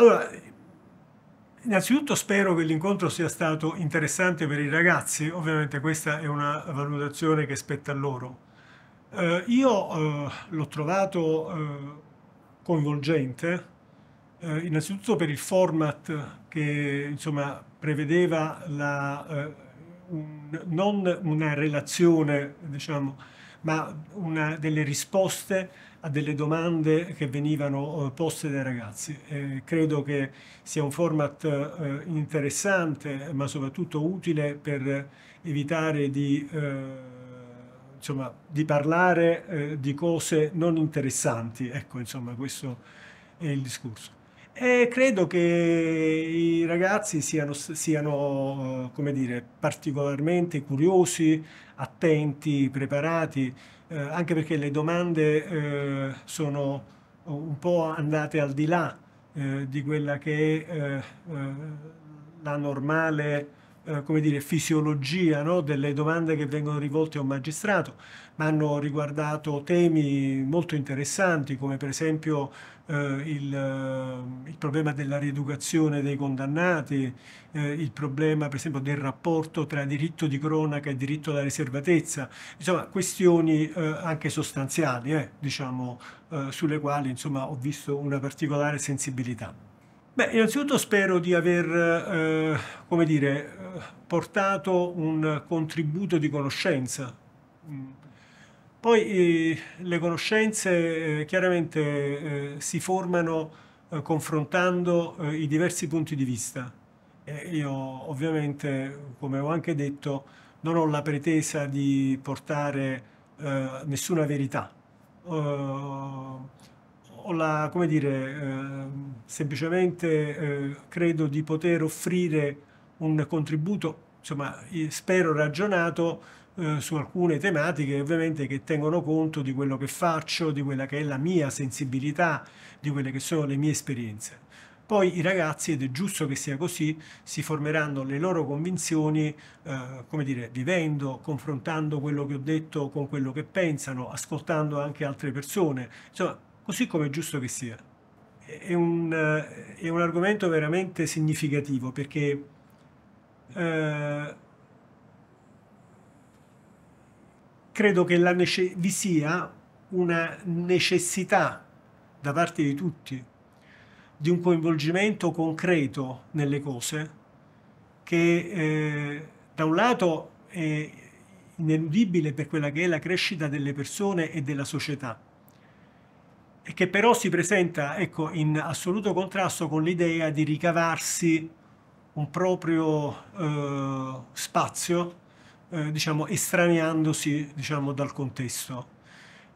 Allora, innanzitutto spero che l'incontro sia stato interessante per i ragazzi, ovviamente questa è una valutazione che spetta a loro. Eh, io eh, l'ho trovato eh, coinvolgente, eh, innanzitutto per il format che insomma, prevedeva la, eh, un, non una relazione diciamo, ma una, delle risposte a delle domande che venivano eh, poste dai ragazzi. Eh, credo che sia un format eh, interessante, ma soprattutto utile per evitare di, eh, insomma, di parlare eh, di cose non interessanti. Ecco, insomma, questo è il discorso. E credo che i ragazzi siano, siano come dire, particolarmente curiosi, attenti, preparati, eh, anche perché le domande eh, sono un po' andate al di là eh, di quella che è eh, eh, la normale eh, come dire, fisiologia no? delle domande che vengono rivolte a un magistrato, ma hanno riguardato temi molto interessanti come per esempio eh, il, eh, il, problema della rieducazione dei condannati, eh, il problema per esempio del rapporto tra diritto di cronaca e diritto alla riservatezza, insomma questioni eh, anche sostanziali diciamo, sulle quali insomma, ho visto una particolare sensibilità. Beh, innanzitutto spero di aver, eh, come dire, portato un contributo di conoscenza. Mm. Poi eh, le conoscenze eh, chiaramente eh, si formano eh, confrontando eh, i diversi punti di vista. io ovviamente, come ho anche detto, non ho la pretesa di portare nessuna verità la, come dire, eh, semplicemente eh, credo di poter offrire un contributo, insomma, spero ragionato eh, su alcune tematiche ovviamente che tengono conto di quello che faccio, di quella che è la mia sensibilità, di quelle che sono le mie esperienze. Poi i ragazzi, ed è giusto che sia così, si formeranno le loro convinzioni, eh, come dire, vivendo, confrontando quello che ho detto con quello che pensano, ascoltando anche altre persone. Insomma, così come è giusto che sia. È un, eh, è un argomento veramente significativo perché eh, credo che nece- vi sia una necessità da parte di tutti di un coinvolgimento concreto nelle cose che eh, da un lato è ineludibile per quella che è la crescita delle persone e della società e che però si presenta ecco, in assoluto contrasto con l'idea di ricavarsi un proprio eh, spazio, eh, diciamo, estraneandosi diciamo, dal contesto.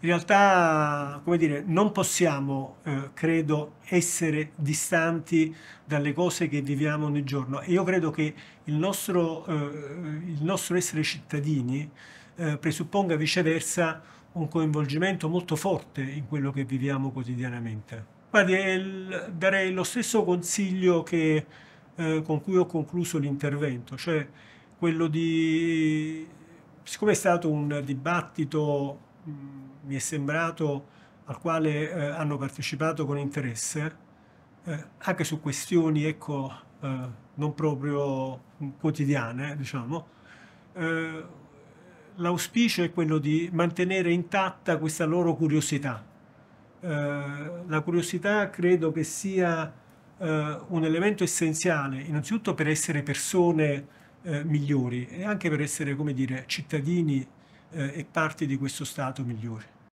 In realtà, come dire, non possiamo, eh, credo, essere distanti dalle cose che viviamo ogni giorno. E io credo che il nostro, eh, il nostro essere cittadini eh, presupponga viceversa un coinvolgimento molto forte in quello che viviamo quotidianamente. Guardi, darei lo stesso consiglio che, eh, con cui ho concluso l'intervento, cioè quello di... siccome è stato un dibattito, mh, mi è sembrato, al quale eh, hanno partecipato con interesse, eh, anche su questioni, ecco, eh, non proprio quotidiane, diciamo, eh, l'auspicio è quello di mantenere intatta questa loro curiosità. Eh, la curiosità credo che sia eh, un elemento essenziale, innanzitutto per essere persone eh, migliori e anche per essere, come dire, cittadini eh, e parti di questo Stato migliore.